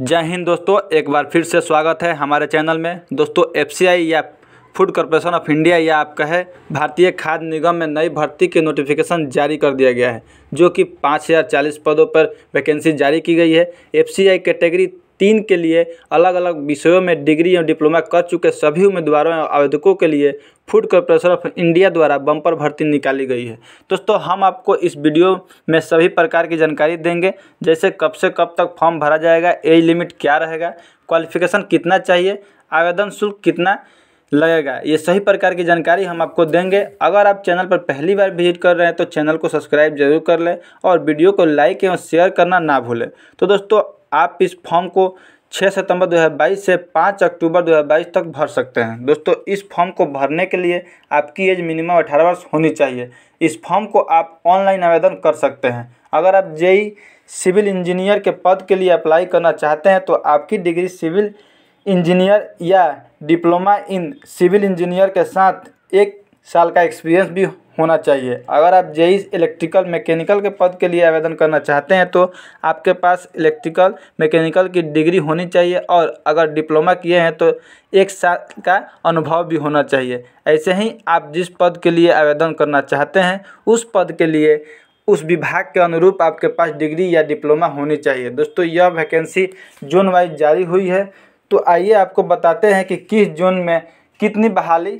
जय हिंद दोस्तों एक बार फिर से स्वागत है हमारे चैनल में दोस्तों एफ या फूड कॉरपोरेशन ऑफ इंडिया या आपका है भारतीय खाद्य निगम में नई भर्ती के नोटिफिकेशन जारी कर दिया गया है जो कि पाँच हज़ार चालीस पदों पर वैकेंसी जारी की गई है एफ कैटेगरी तीन के लिए अलग अलग विषयों में डिग्री एवं डिप्लोमा कर चुके सभी उम्मीदवारों एवं आवेदकों के लिए फूड कॉरपोरेशन ऑफ इंडिया द्वारा बम्पर भर्ती निकाली गई है दोस्तों हम आपको इस वीडियो में सभी प्रकार की जानकारी देंगे जैसे कब से कब तक फॉर्म भरा जाएगा एज लिमिट क्या रहेगा क्वालिफिकेशन कितना चाहिए आवेदन शुल्क कितना लगेगा ये सही प्रकार की जानकारी हम आपको देंगे अगर आप चैनल पर पहली बार विजिट कर रहे हैं तो चैनल को सब्सक्राइब जरूर कर लें और वीडियो को लाइक एवं शेयर करना ना भूलें तो दोस्तों आप इस फॉर्म को 6 सितंबर 2022 से 5 अक्टूबर 2022 तक भर सकते हैं दोस्तों इस फॉर्म को भरने के लिए आपकी एज मिनिमम अठारह वर्ष होनी चाहिए इस फॉर्म को आप ऑनलाइन आवेदन कर सकते हैं अगर आप जेई सिविल इंजीनियर के पद के लिए अप्लाई करना चाहते हैं तो आपकी डिग्री सिविल इंजीनियर या डिप्लोमा इन सिविल इंजीनियर के साथ एक साल का एक्सपीरियंस भी होना चाहिए अगर आप जे इलेक्ट्रिकल मैकेनिकल के पद के लिए आवेदन करना चाहते हैं तो आपके पास इलेक्ट्रिकल मैकेनिकल की डिग्री होनी चाहिए और अगर डिप्लोमा किए हैं तो एक साल का अनुभव भी होना चाहिए ऐसे ही आप जिस पद के लिए आवेदन करना चाहते हैं उस पद के लिए उस विभाग के अनुरूप आपके पास डिग्री या डिप्लोमा होनी चाहिए दोस्तों यह वैकेंसी जोन वाइज जारी हुई है तो आइए आपको बताते हैं कि किस जोन में कितनी बहाली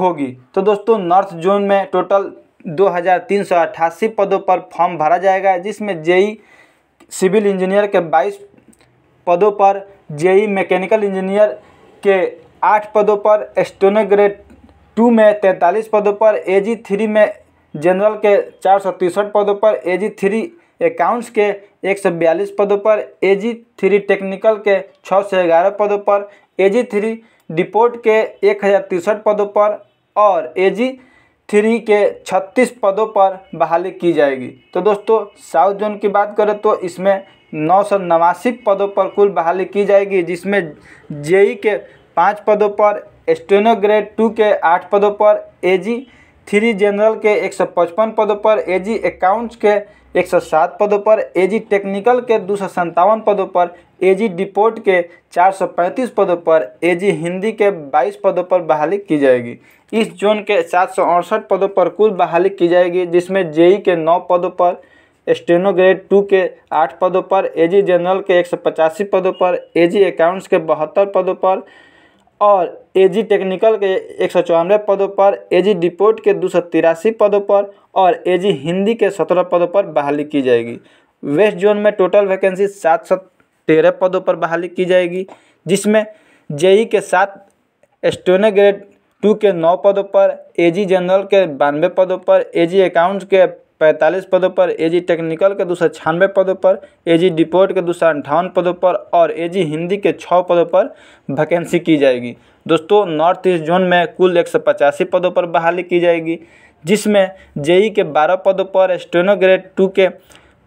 होगी तो दोस्तों नॉर्थ जोन में टोटल 2388 पदों पर फॉर्म भरा जाएगा जिसमें जेई सिविल इंजीनियर के 22 पदों पर जेई मैकेनिकल इंजीनियर के 8 पदों पर एस्टोनो टू में 43 पदों पर एजी थ्री में जनरल के चार पदों पर एजी थ्री अकाउंट्स के एक सौ बयालीस पदों पर एजी थ्री टेक्निकल के छः सौ ग्यारह पदों पर जी थ्री डिपोर्ट के एक हज़ार तिरसठ पदों पर और जी थ्री के 36 पदों पर बहाली की जाएगी तो दोस्तों साउथ जोन की बात करें तो इसमें नौ सौ नवासी पदों पर कुल बहाली की जाएगी जिसमें जेई e के पाँच पदों पर स्टेनो ग्रेड टू के आठ पदों पर एजी थ्री जनरल के एक सौ पचपन पदों पर एजी अकाउंट्स के सात पदों पर एजी टेक्निकल के दो पदों पर एजी डिपोर्ट के 435 पदों पर एजी हिंदी के 22 पदों पर बहाली की जाएगी इस जोन के सात पदों पर कुल बहाली की जाएगी जिसमें जेई e के 9 पदों पर स्टेनोग्रेड ग्रेड टू के आठ पदों पर एजी जनरल के एक पदों पर एजी अकाउंट्स के बहत्तर पदों पर और एजी टेक्निकल के एक सौ पदों पर एजी डिपोर्ट के दो सौ तिरासी पदों पर और एजी हिंदी के सत्रह पदों पर बहाली की जाएगी वेस्ट जोन में टोटल वैकेंसी सात सौ तेरह पदों पर बहाली की जाएगी जिसमें जेई e के सात एस्टोने ग्रेड टू के नौ पदों पर एजी जनरल के बानवे पदों पर एजी अकाउंट्स के पैंतालीस पदों पर एजी टेक्निकल के दो सौ छियानवे पदों पर एजी डिपोर्ट के दो सौ अंठावन पदों पर और एजी हिंदी के छः पदों पर वैकेंसी की जाएगी दोस्तों नॉर्थ ईस्ट जोन में कुल एक सौ पचासी पदों पर बहाली की जाएगी जिसमें जेई e के बारह पदों पर स्टेनोग्रेड ग्रेड टू के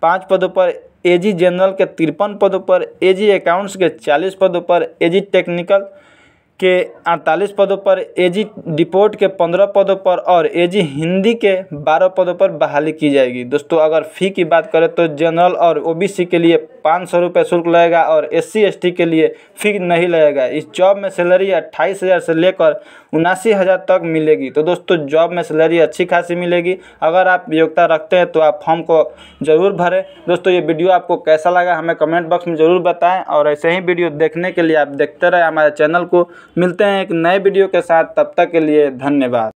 पाँच पदों पर एजी जनरल के तिरपन पदों पर एजी अकाउंट्स के चालीस पदों पर एजी टेक्निकल के अड़तालीस पदों पर एजी डिपोर्ट के पंद्रह पदों पर और एजी हिंदी के बारह पदों पर बहाली की जाएगी दोस्तों अगर फ़ी की बात करें तो जनरल और ओबीसी के लिए पाँच सौ रुपये शुल्क लगेगा और एस टी के लिए फ़ी नहीं लगेगा इस जॉब में सैलरी अट्ठाईस हज़ार से लेकर उनासी हज़ार तक मिलेगी तो दोस्तों जॉब में सैलरी अच्छी खासी मिलेगी अगर आप योग्यता रखते हैं तो आप फॉर्म को ज़रूर भरें दोस्तों ये वीडियो आपको कैसा लगा हमें कमेंट बॉक्स में ज़रूर बताएँ और ऐसे ही वीडियो देखने के लिए आप देखते रहें हमारे चैनल को मिलते हैं एक नए वीडियो के साथ तब तक के लिए धन्यवाद